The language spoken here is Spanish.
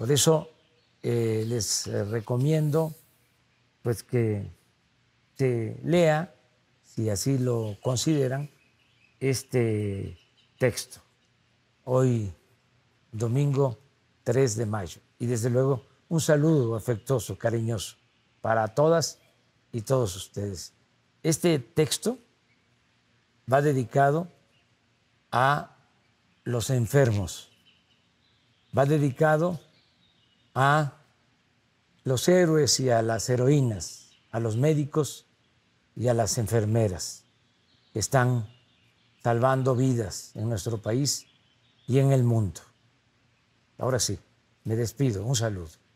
Por eso eh, les eh, recomiendo pues que se lea, si así lo consideran, este texto. Hoy, domingo 3 de mayo. Y desde luego, un saludo afectuoso, cariñoso, para todas y todos ustedes. Este texto va dedicado a los enfermos, va dedicado a los héroes y a las heroínas, a los médicos y a las enfermeras que están salvando vidas en nuestro país y en el mundo. Ahora sí, me despido. Un saludo.